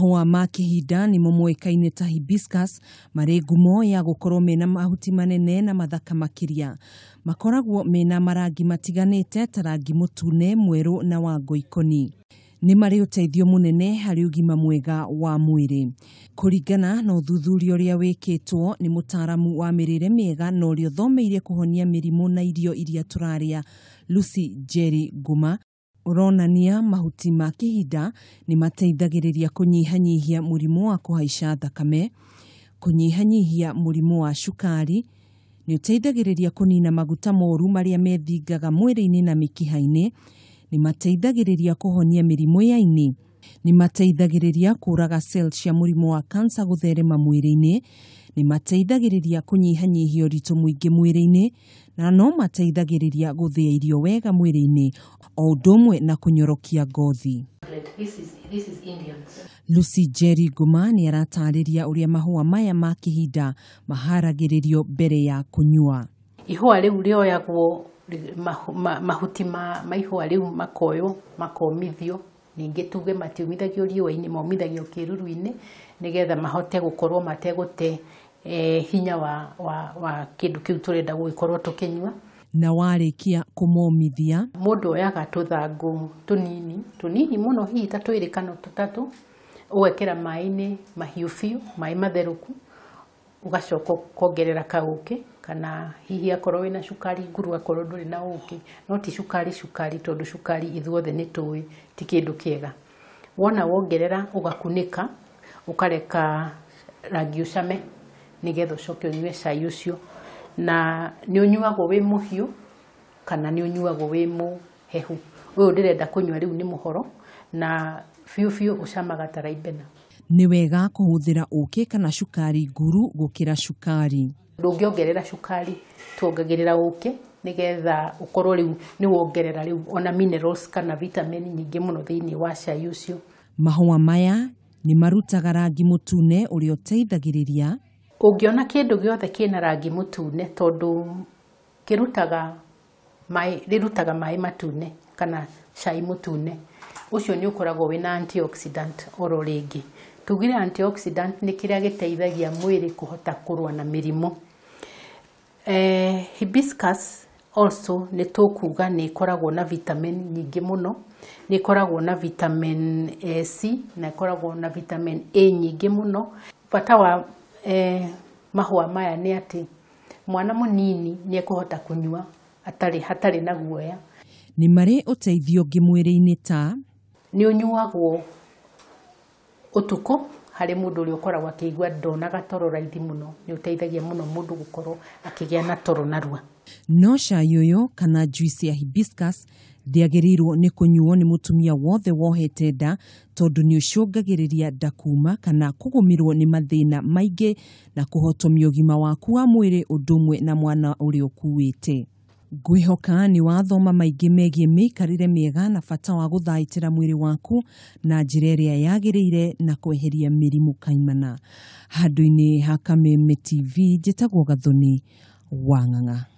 mahoa ma nä mo moĩkaine ta hibiscus marä ngumo ya korwo mena mahuti manene na mathaka makiria makoragwo mena marangi matiganĩte ta rangi tune mwerå na wa ngoikoni nĩ marĩ ũteithio mũnene harĩ ugima mwega wa kå ringana na ũthuthuria ũrĩa wĩkĩtwo nĩ mũtaaramu wa mä ega na kå honia mä rimå na irio iria a Lucy jeri Nguma, uronania mahuti ma kihinda nĩ mateithagĩrĩria kunyihanyihia murimo wa kuhaisha thakame, kunyihanyihia murimo wa cukari, nĩ ũteithagĩrĩria kunina maguta moru maria methingaga mwĩrĩ-inĩ na mĩkiha-inĩ, nĩ mateithagĩrĩria kũhonia mĩrimũ ya ini, nĩ mateithagĩrĩria kuraga cell cia rimå wa kansa gũtherema mwĩrĩ-inĩ, nĩ mateithagĩrĩria kũnyihanyihia ũritũ mwingi mwĩrĩ na no mateithagĩrĩria gũthĩa irio wega mwĩrĩ-inĩ o å na kunyorokia ngothi. Lucy Njeri Nguma nĩ arataarĩria ũrĩa mahũa maya ma kĩhinda maharagĩrĩrio mbere ya kũnyua. Ihũa rä oyagwo mahuti ma rä u makoywo makomithio ningä tuge matiumithagio riå-inä momithagio kä ruru-inä nä getha mahote gå korwo mategåte eh, hinya wa, wa, wa kä ndå kä u tå renda gå gä korwo tå kä nyua na warä kia kå momithia må ndå oyaga tå thangå tå nini tå nini må no hihi ta twä rä kana tå tatå å gekera maä-inä mahiå biå maä matherå ku ugacoka ukongerera kauke kana hihi akorwo wina cukari nguru akorwo nduri na uki no ti cukari cukari tondu cukari ithuothe ni tuwi ti kindu kiega wona wongerera ugakunika ukareka rangi ucame nigetha ucoke unyue cai ucio na nä å nyuagwo wä må hiå kana nä å nyuagwo wä må hehu å yå ndä renda kå nyua rä u nä må horo na fiu fiu å taraibena nä wega å kä kana cukari nguru ra cukari ongerera cukari tuongagĩrĩra ũũkĩ nĩgetha ũkorwo rĩu nä wongerera rĩu ona minerals kana vitamin no thä inä wa cai ũcio mahũa maya nä marutaga rangi ona kä ndå gä othe kä na rangi tondå kä rutaga rä rutaga maä matune kana cai mũtune ũcio nĩ ũkoragwo wĩna antioxidant oro ngä tugire antioxidant nä kä rä a gä teithagia mwä kå hota kå rũa na mä rimå eh, hibiscus also nä tå kuga nä ĩkoragwo na vitamin nyingä må no nä ĩkoragwo na vitamin eh, c na ĩkoragwo na vitamin a nyingä må no bata wa eh, mahwa maya nä atä mwana munini nä hota kå nyua hatarä na guoya nĩ marĩ ngä mwä rä -inä ta å nyuagwo utuko harä må ndå å rä a å koragwo akä igua ndonaga toro raithi må no nä å teithagia må no må ndå gå korwo akä gä a na toro narua no cai å yå kana juici ya hibiscus kå nyuo nä må tumia wothe wohete nda tondũ nĩ rä ria ndakuma kana kũgũmĩrũo rwo nä mathä na å gima waku wa ndå å mwe na mwana kuä te ngwihoka nä wathoma maingä megiä mä ikarä re miega na bata wa gå thaitä ra mwä rä waku na njä ra ä rä a yagä rä ire na kweheria mä rimå kaimana handå-inä ha kameme tv njä tagwo gathoni wa ng'ang'a